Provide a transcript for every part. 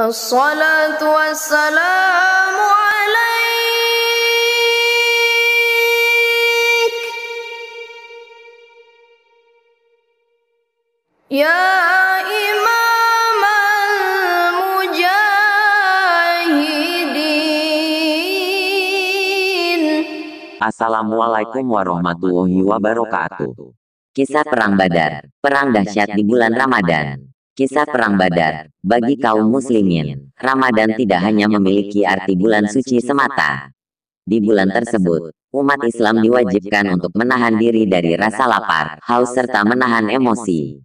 Ya Assalamualaikum warahmatullahi wabarakatuh Kisah Perang Badar, Perang Dahsyat di bulan Ramadan Kisah Perang Badar, bagi kaum muslimin, Ramadan tidak hanya memiliki arti bulan suci semata. Di bulan tersebut, umat Islam diwajibkan untuk menahan diri dari rasa lapar, haus serta menahan emosi.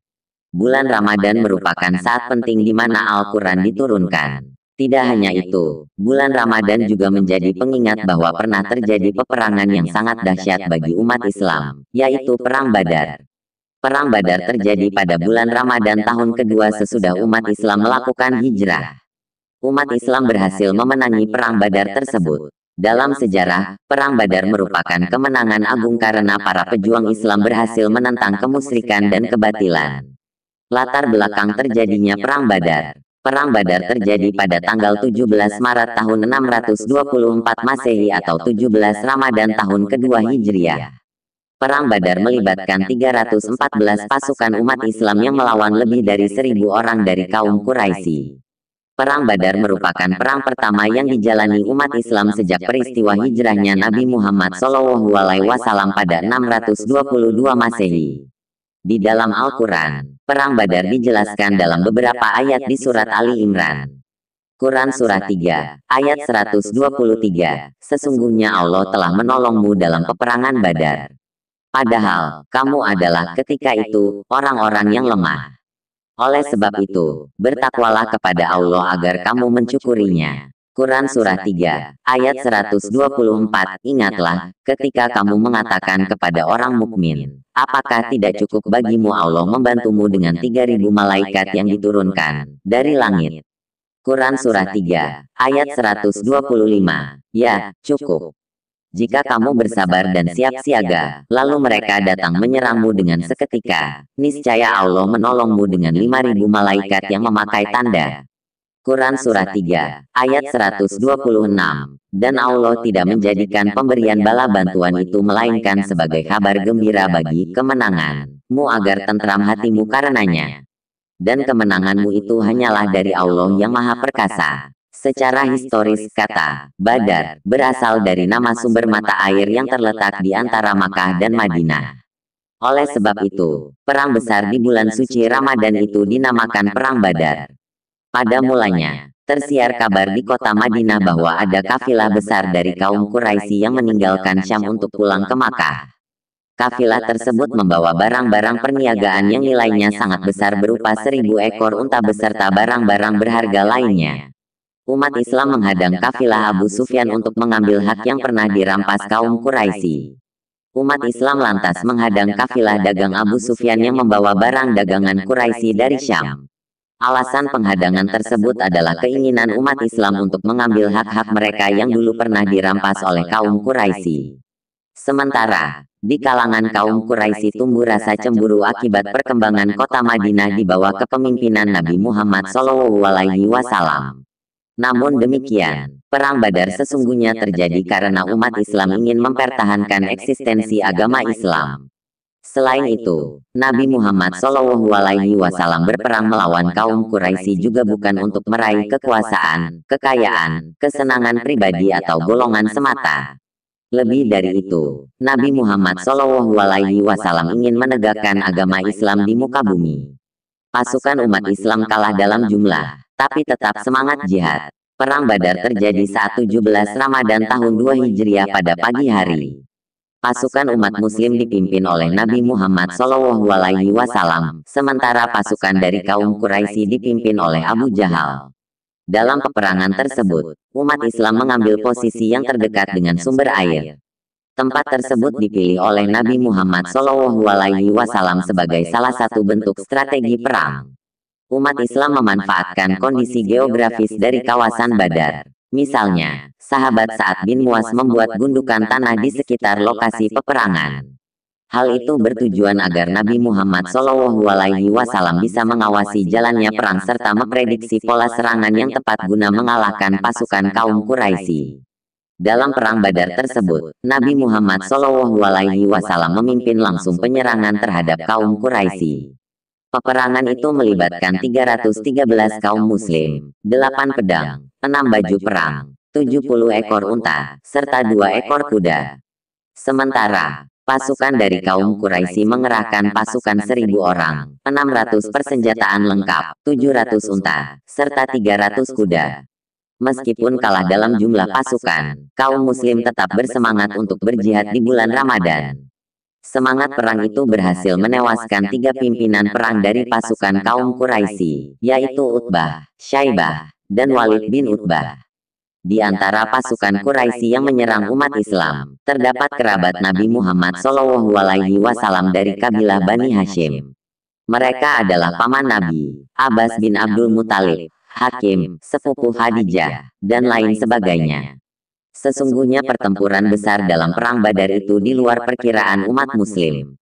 Bulan Ramadan merupakan saat penting di mana Al-Quran diturunkan. Tidak hanya itu, bulan Ramadan juga menjadi pengingat bahwa pernah terjadi peperangan yang sangat dahsyat bagi umat Islam, yaitu Perang Badar, Perang Badar terjadi pada bulan Ramadan tahun kedua sesudah umat Islam melakukan hijrah. Umat Islam berhasil memenangi Perang Badar tersebut. Dalam sejarah, Perang Badar merupakan kemenangan agung karena para pejuang Islam berhasil menentang kemusrikan dan kebatilan. Latar belakang terjadinya Perang Badar Perang Badar terjadi pada tanggal 17 Maret tahun 624 Masehi atau 17 Ramadan tahun kedua Hijriah. Perang Badar melibatkan 314 pasukan umat Islam yang melawan lebih dari seribu orang dari kaum Quraisy. Perang Badar merupakan perang pertama yang dijalani umat Islam sejak peristiwa hijrahnya Nabi Muhammad SAW pada 622 Masehi. Di dalam Al-Quran, Perang Badar dijelaskan dalam beberapa ayat di Surat Ali Imran. Quran Surah 3, ayat 123, Sesungguhnya Allah telah menolongmu dalam peperangan Badar. Padahal, kamu adalah ketika itu orang-orang yang lemah. Oleh sebab itu, bertakwalah kepada Allah agar kamu mencukurinya. Quran Surah 3, ayat 124, Ingatlah, ketika kamu mengatakan kepada orang mukmin, apakah tidak cukup bagimu Allah membantumu dengan 3000 malaikat yang diturunkan dari langit? Quran Surah 3, ayat 125, Ya, cukup. Jika kamu bersabar dan siap siaga, lalu mereka datang menyerangmu dengan seketika. Niscaya Allah menolongmu dengan 5000 malaikat yang memakai tanda. Quran Surah 3, ayat 126. Dan Allah tidak menjadikan pemberian bala bantuan itu melainkan sebagai kabar gembira bagi kemenanganmu agar tentram hatimu karenanya. Dan kemenanganmu itu hanyalah dari Allah yang maha perkasa. Secara historis, kata Badar berasal dari nama sumber mata air yang terletak di antara Makkah dan Madinah. Oleh sebab itu, perang besar di bulan suci Ramadan itu dinamakan Perang Badar. Pada mulanya, tersiar kabar di kota Madinah bahwa ada kafilah besar dari kaum Quraisy yang meninggalkan Syam untuk pulang ke Makkah. Kafilah tersebut membawa barang-barang perniagaan yang nilainya sangat besar berupa seribu ekor unta beserta barang-barang berharga lainnya. Umat Islam menghadang kafilah Abu Sufyan untuk mengambil hak yang pernah dirampas kaum Quraisy. Umat Islam lantas menghadang kafilah dagang Abu Sufyan yang membawa barang dagangan Quraisy dari Syam. Alasan penghadangan tersebut adalah keinginan umat Islam untuk mengambil hak-hak mereka yang dulu pernah dirampas oleh kaum Quraisy. Sementara, di kalangan kaum Quraisy tumbuh rasa cemburu akibat perkembangan kota Madinah di bawah kepemimpinan Nabi Muhammad SAW. Namun demikian, Perang Badar sesungguhnya terjadi karena umat Islam ingin mempertahankan eksistensi agama Islam. Selain itu, Nabi Muhammad SAW berperang melawan kaum Quraisy juga bukan untuk meraih kekuasaan, kekayaan, kesenangan pribadi atau golongan semata. Lebih dari itu, Nabi Muhammad SAW ingin menegakkan agama Islam di muka bumi. Pasukan umat Islam kalah dalam jumlah, tapi tetap semangat jihad. Perang Badar terjadi saat 17 Ramadan tahun 2 Hijriah pada pagi hari. Pasukan umat muslim dipimpin oleh Nabi Muhammad SAW, sementara pasukan dari kaum Quraisy dipimpin oleh Abu Jahal. Dalam peperangan tersebut, umat Islam mengambil posisi yang terdekat dengan sumber air. Tempat tersebut dipilih oleh Nabi Muhammad SAW sebagai salah satu bentuk strategi perang. Umat Islam memanfaatkan kondisi geografis dari kawasan Badar. Misalnya, sahabat Sa'ad bin Muas membuat gundukan tanah di sekitar lokasi peperangan. Hal itu bertujuan agar Nabi Muhammad SAW bisa mengawasi jalannya perang serta memprediksi pola serangan yang tepat guna mengalahkan pasukan kaum Quraisy. Dalam perang Badar tersebut, Nabi Muhammad SAW memimpin langsung penyerangan terhadap kaum Quraisy. Peperangan itu melibatkan 313 kaum muslim, 8 pedang, 6 baju perang, 70 ekor unta, serta dua ekor kuda. Sementara, pasukan dari kaum Quraisy mengerahkan pasukan 1000 orang, 600 persenjataan lengkap, 700 unta, serta 300 kuda. Meskipun kalah dalam jumlah pasukan, kaum muslim tetap bersemangat untuk berjihad di bulan Ramadan. Semangat perang itu berhasil menewaskan tiga pimpinan perang dari pasukan kaum Quraisy, yaitu Utbah, Syaibah, dan Walid bin Utbah. Di antara pasukan Quraisy yang menyerang umat Islam, terdapat kerabat Nabi Muhammad SAW dari kabilah Bani Hashim. Mereka adalah paman Nabi, Abbas bin Abdul Muthalib, Hakim, sepupu Khadijah, dan lain sebagainya. Sesungguhnya pertempuran besar dalam perang Badar itu di luar perkiraan umat muslim.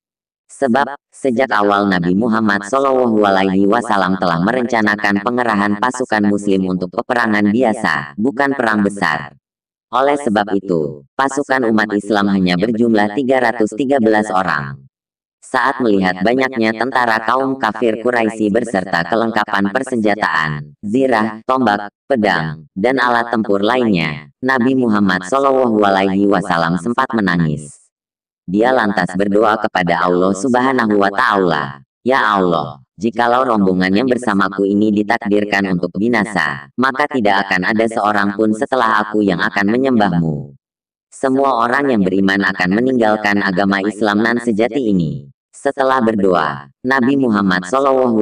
Sebab, sejak awal Nabi Muhammad SAW telah merencanakan pengerahan pasukan muslim untuk peperangan biasa, bukan perang besar. Oleh sebab itu, pasukan umat Islam hanya berjumlah 313 orang. Saat melihat banyaknya tentara kaum kafir Quraisy berserta kelengkapan persenjataan, zirah, tombak, pedang, dan alat tempur lainnya, Nabi Muhammad SAW Wasallam sempat menangis. Dia lantas berdoa kepada Allah Subhanahu Wa Taala, Ya, ya Allah, jikalau rombongan yang bersamaku ini ditakdirkan untuk binasa, maka tidak akan ada seorang pun setelah aku yang akan menyembahmu. Semua orang yang beriman akan meninggalkan agama Islam nan sejati ini. Setelah berdoa, Nabi Muhammad SAW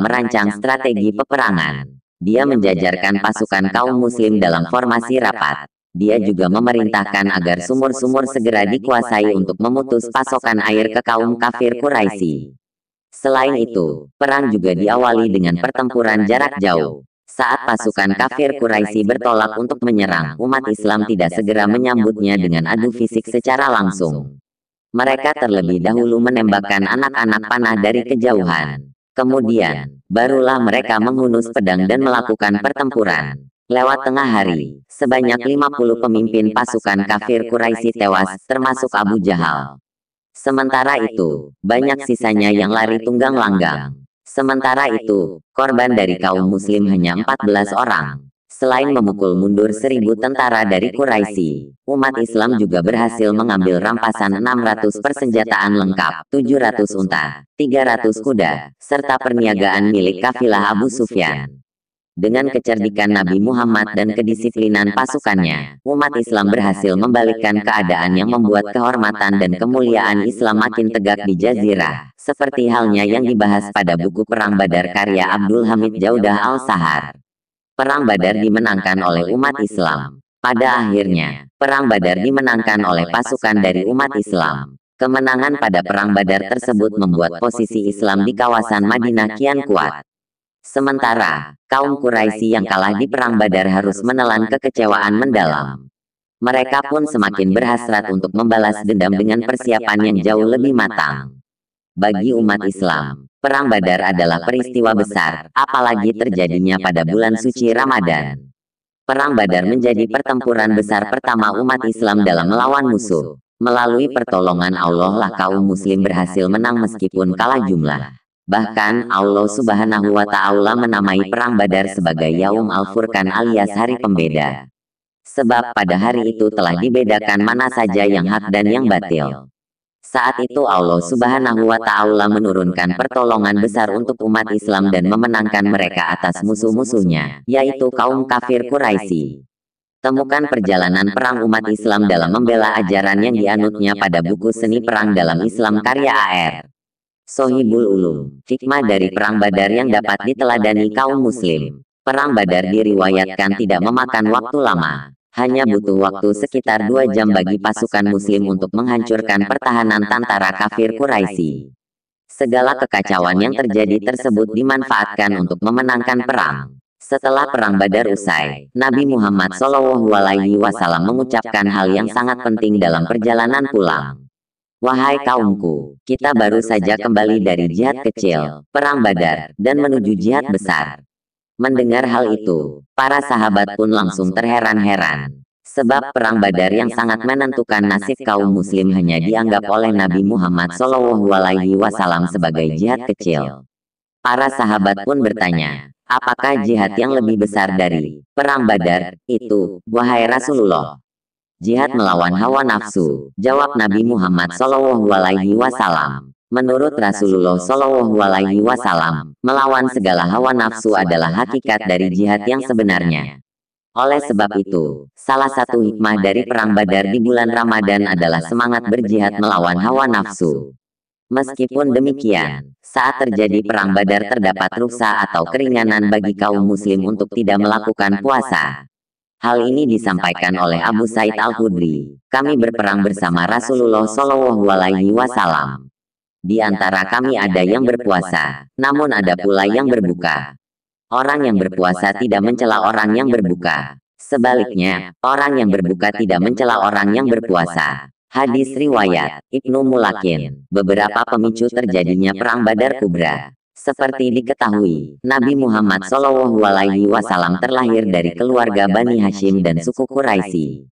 merancang strategi peperangan. Dia menjajarkan pasukan kaum muslim dalam formasi rapat. Dia juga memerintahkan agar sumur-sumur segera dikuasai untuk memutus pasokan air ke kaum kafir Quraisy. Selain itu, perang juga diawali dengan pertempuran jarak jauh. Saat pasukan kafir Quraisy bertolak untuk menyerang, umat Islam tidak segera menyambutnya dengan adu fisik secara langsung. Mereka terlebih dahulu menembakkan anak-anak panah dari kejauhan. Kemudian, barulah mereka menghunus pedang dan melakukan pertempuran. Lewat tengah hari, sebanyak 50 pemimpin pasukan kafir Quraisy tewas, termasuk Abu Jahal. Sementara itu, banyak sisanya yang lari tunggang langgang. Sementara itu, korban dari kaum muslim hanya 14 orang. Selain memukul mundur seribu tentara dari Quraisy, umat Islam juga berhasil mengambil rampasan 600 persenjataan lengkap, 700 unta, 300 kuda, serta perniagaan milik kafilah Abu Sufyan. Dengan kecerdikan Nabi Muhammad dan kedisiplinan pasukannya, umat Islam berhasil membalikkan keadaan yang membuat kehormatan dan kemuliaan Islam makin tegak di jazirah, seperti halnya yang dibahas pada buku Perang Badar karya Abdul Hamid Jaudah Al-Sahar. Perang Badar dimenangkan oleh umat Islam. Pada akhirnya, Perang Badar dimenangkan oleh pasukan dari umat Islam. Kemenangan pada Perang Badar tersebut membuat posisi Islam di kawasan Madinah kian kuat. Sementara, kaum Quraisy yang kalah di Perang Badar harus menelan kekecewaan mendalam. Mereka pun semakin berhasrat untuk membalas dendam dengan persiapan yang jauh lebih matang. Bagi umat Islam, Perang Badar adalah peristiwa besar, apalagi terjadinya pada bulan suci Ramadan. Perang Badar menjadi pertempuran besar pertama umat Islam dalam melawan musuh. Melalui pertolongan Allah lah kaum muslim berhasil menang meskipun kalah jumlah. Bahkan Allah Subhanahu wa taala menamai perang Badar sebagai Yaum Al-Furqan alias hari pembeda. Sebab pada hari itu telah dibedakan mana saja yang hak dan yang batil. Saat itu Allah subhanahu wa ta'ala menurunkan pertolongan besar untuk umat Islam dan memenangkan mereka atas musuh-musuhnya, yaitu kaum kafir Quraisy. Temukan perjalanan perang umat Islam dalam membela ajaran yang dianutnya pada buku seni perang dalam Islam karya AR. Sohibul Ulum, hikmah dari Perang Badar yang dapat diteladani kaum muslim. Perang Badar diriwayatkan tidak memakan waktu lama. Hanya butuh waktu sekitar dua jam bagi pasukan muslim untuk menghancurkan pertahanan tentara kafir Quraisy. Segala kekacauan yang terjadi tersebut dimanfaatkan untuk memenangkan perang. Setelah perang Badar usai, Nabi Muhammad SAW mengucapkan hal yang sangat penting dalam perjalanan pulang. Wahai kaumku, kita baru saja kembali dari jihad kecil, perang badar, dan menuju jihad besar. Mendengar hal itu, para sahabat pun langsung terheran-heran. Sebab perang Badar yang sangat menentukan nasib kaum muslim hanya dianggap oleh Nabi Muhammad SAW sebagai jihad kecil. Para sahabat pun bertanya, apakah jihad yang lebih besar dari perang Badar itu, wahai Rasulullah? Jihad melawan hawa nafsu, jawab Nabi Muhammad SAW. Menurut Rasulullah Shallallahu Alaihi Wasallam, melawan segala hawa nafsu adalah hakikat dari jihad yang sebenarnya. Oleh sebab itu, salah satu hikmah dari perang Badar di bulan Ramadan adalah semangat berjihad melawan hawa nafsu. Meskipun demikian, saat terjadi perang Badar terdapat rusa atau keringanan bagi kaum muslim untuk tidak melakukan puasa. Hal ini disampaikan oleh Abu Said al hudri Kami berperang bersama Rasulullah Shallallahu alaihi wasallam. Di antara kami ada yang berpuasa, namun ada pula yang berbuka. Orang yang berpuasa tidak mencela orang yang berbuka. Sebaliknya, orang yang berbuka tidak mencela orang yang berpuasa. Hadis riwayat Ibnu Mulakin. Beberapa pemicu terjadinya perang Badar Kubra. Seperti diketahui, Nabi Muhammad SAW terlahir dari keluarga Bani Hashim dan suku Quraisy.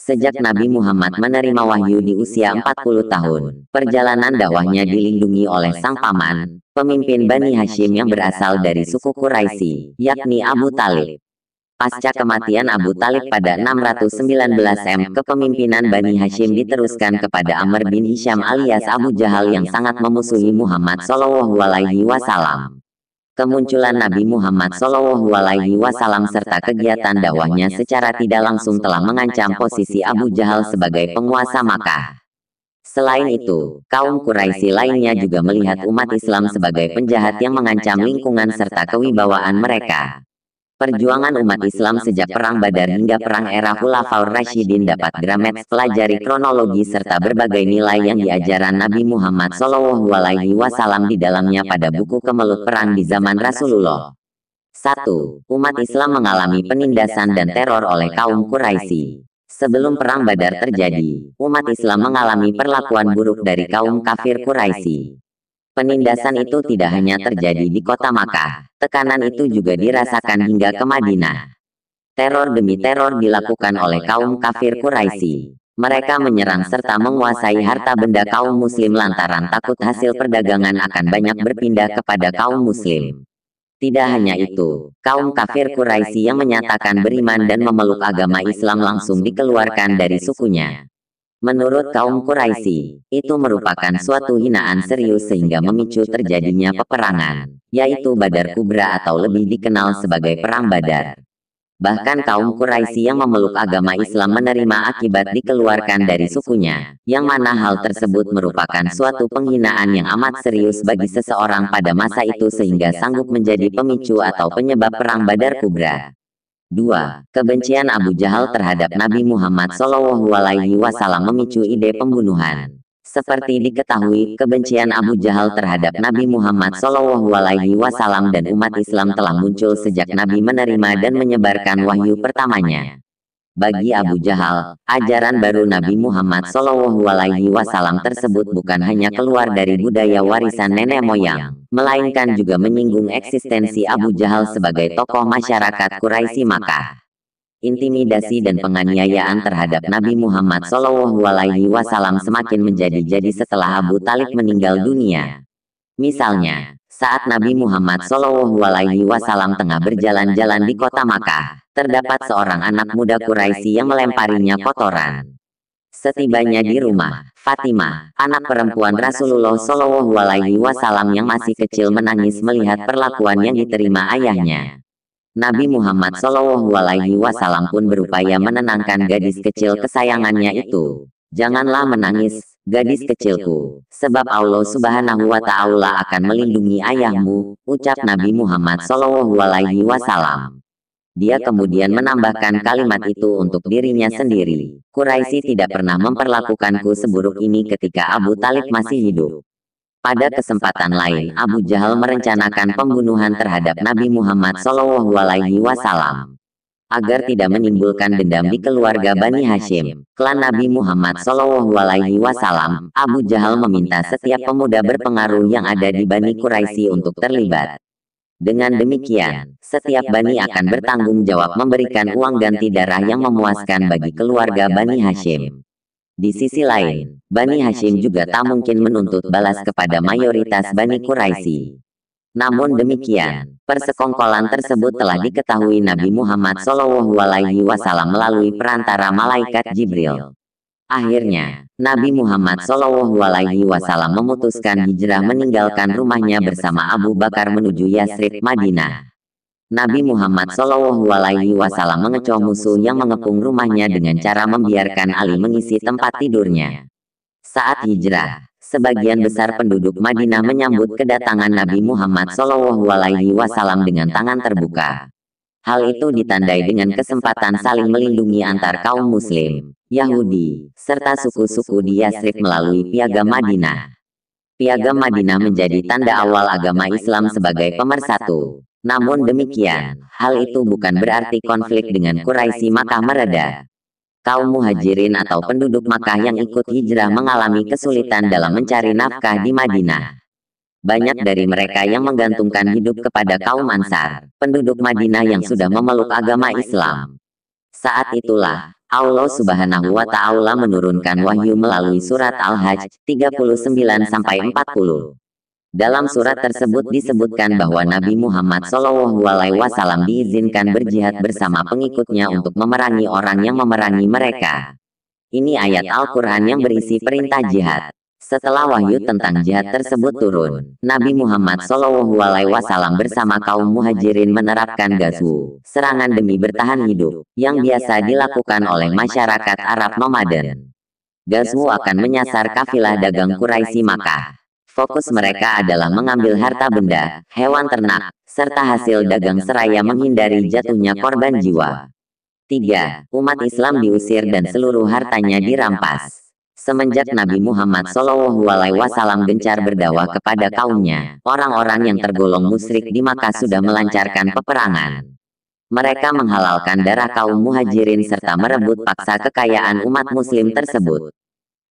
Sejak Nabi Muhammad menerima wahyu di usia 40 tahun, perjalanan dakwahnya dilindungi oleh sang paman, pemimpin Bani Hashim yang berasal dari suku Quraisy, yakni Abu Talib. Pasca kematian Abu Talib pada 619 M, kepemimpinan Bani Hashim diteruskan kepada Amr bin Hisham alias Abu Jahal yang sangat memusuhi Muhammad SAW kemunculan Nabi Muhammad SAW, Alaihi Wasallam serta kegiatan dakwahnya secara tidak langsung telah mengancam posisi Abu Jahal sebagai penguasa Makkah. Selain itu, kaum Quraisy lainnya juga melihat umat Islam sebagai penjahat yang mengancam lingkungan serta kewibawaan mereka. Perjuangan umat Islam sejak Perang Badar hingga Perang Era Khulafaur Rashidin dapat Gramet pelajari kronologi serta berbagai nilai yang diajaran Nabi Muhammad SAW di dalamnya pada buku Kemelut Perang di zaman Rasulullah. 1. Umat Islam mengalami penindasan dan teror oleh kaum Quraisy. Sebelum Perang Badar terjadi, umat Islam mengalami perlakuan buruk dari kaum kafir Quraisy. Penindasan itu tidak hanya terjadi di kota Makkah, tekanan itu juga dirasakan hingga ke Madinah. Teror demi teror dilakukan oleh kaum kafir Quraisy. Mereka menyerang serta menguasai harta benda kaum muslim lantaran takut hasil perdagangan akan banyak berpindah kepada kaum muslim. Tidak hanya itu, kaum kafir Quraisy yang menyatakan beriman dan memeluk agama Islam langsung dikeluarkan dari sukunya. Menurut kaum Quraisy, itu merupakan suatu hinaan serius sehingga memicu terjadinya peperangan, yaitu Badar Kubra atau lebih dikenal sebagai Perang Badar. Bahkan kaum Quraisy yang memeluk agama Islam menerima akibat dikeluarkan dari sukunya, yang mana hal tersebut merupakan suatu penghinaan yang amat serius bagi seseorang pada masa itu sehingga sanggup menjadi pemicu atau penyebab perang Badar Kubra. 2. Kebencian Abu Jahal terhadap Nabi Muhammad SAW memicu ide pembunuhan. Seperti diketahui, kebencian Abu Jahal terhadap Nabi Muhammad SAW dan umat Islam telah muncul sejak Nabi menerima dan menyebarkan wahyu pertamanya. Bagi Abu Jahal, ajaran baru Nabi Muhammad SAW Alaihi tersebut bukan hanya keluar dari budaya warisan nenek moyang, melainkan juga menyinggung eksistensi Abu Jahal sebagai tokoh masyarakat Quraisy Makkah. Intimidasi dan penganiayaan terhadap Nabi Muhammad SAW semakin menjadi-jadi setelah Abu Talib meninggal dunia. Misalnya, saat Nabi Muhammad SAW tengah berjalan-jalan di kota Makkah, terdapat seorang anak muda Quraisy yang melemparinya kotoran. Setibanya di rumah, Fatimah, anak perempuan Rasulullah Shallallahu Alaihi Wasallam yang masih kecil menangis melihat perlakuan yang diterima ayahnya. Nabi Muhammad Shallallahu Alaihi Wasallam pun berupaya menenangkan gadis kecil kesayangannya itu. Janganlah menangis, gadis kecilku, sebab Allah Subhanahu wa Ta'ala akan melindungi ayahmu, ucap Nabi Muhammad Shallallahu Alaihi Wasallam. Dia kemudian menambahkan kalimat itu untuk dirinya sendiri. Quraisy tidak pernah memperlakukanku seburuk ini ketika Abu Talib masih hidup. Pada kesempatan lain, Abu Jahal merencanakan pembunuhan terhadap Nabi Muhammad SAW agar tidak menimbulkan dendam di keluarga Bani Hashim. Klan Nabi Muhammad SAW. Abu Jahal meminta setiap pemuda berpengaruh yang ada di Bani Quraisy untuk terlibat. Dengan demikian, setiap Bani akan bertanggung jawab memberikan uang ganti darah yang memuaskan bagi keluarga Bani Hashim. Di sisi lain, Bani Hashim juga tak mungkin menuntut balas kepada mayoritas Bani Quraisy. Namun demikian, persekongkolan tersebut telah diketahui Nabi Muhammad SAW melalui perantara malaikat Jibril. Akhirnya, Nabi Muhammad SAW memutuskan hijrah meninggalkan rumahnya bersama Abu Bakar menuju Yasrib, Madinah. Nabi Muhammad SAW mengecoh musuh yang mengepung rumahnya dengan cara membiarkan Ali mengisi tempat tidurnya. Saat hijrah, sebagian besar penduduk Madinah menyambut kedatangan Nabi Muhammad SAW dengan tangan terbuka. Hal itu ditandai dengan kesempatan saling melindungi antar kaum muslim, Yahudi, serta suku-suku di Yasrib melalui Piagam Madinah. Piagam Madinah menjadi tanda awal agama Islam sebagai pemersatu. Namun demikian, hal itu bukan berarti konflik dengan Quraisy Makkah mereda. Kaum muhajirin atau penduduk Makkah yang ikut hijrah mengalami kesulitan dalam mencari nafkah di Madinah. Banyak dari mereka yang menggantungkan hidup kepada kaum Ansar, penduduk Madinah yang sudah memeluk agama Islam. Saat itulah, Allah subhanahu wa ta'ala menurunkan wahyu melalui surat Al-Hajj 39-40. Dalam surat tersebut disebutkan bahwa Nabi Muhammad SAW diizinkan berjihad bersama pengikutnya untuk memerangi orang yang memerangi mereka. Ini ayat Al-Quran yang berisi perintah jihad. Setelah wahyu tentang jihad tersebut turun, Nabi Muhammad Shallallahu Alaihi Wasallam bersama kaum muhajirin menerapkan gazu, serangan demi bertahan hidup, yang biasa dilakukan oleh masyarakat Arab nomaden. Gazu akan menyasar kafilah dagang Quraisy Makkah. Fokus mereka adalah mengambil harta benda, hewan ternak, serta hasil dagang seraya menghindari jatuhnya korban jiwa. 3. Umat Islam diusir dan seluruh hartanya dirampas. Semenjak Nabi Muhammad SAW Alaihi Wasallam gencar berdakwah kepada kaumnya, orang-orang yang tergolong musyrik di Makkah sudah melancarkan peperangan. Mereka menghalalkan darah kaum muhajirin serta merebut paksa kekayaan umat muslim tersebut.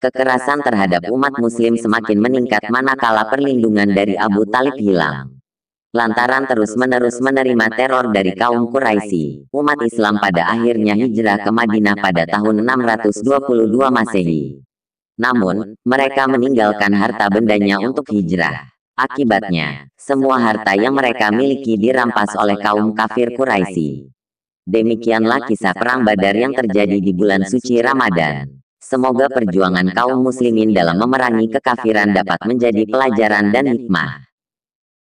Kekerasan terhadap umat muslim semakin meningkat manakala perlindungan dari Abu Talib hilang. Lantaran terus-menerus menerima teror dari kaum Quraisy, umat Islam pada akhirnya hijrah ke Madinah pada tahun 622 Masehi. Namun, mereka meninggalkan harta bendanya untuk hijrah. Akibatnya, semua harta yang mereka miliki dirampas oleh kaum kafir Quraisy. Demikianlah kisah perang Badar yang terjadi di bulan suci Ramadan. Semoga perjuangan kaum muslimin dalam memerangi kekafiran dapat menjadi pelajaran dan hikmah.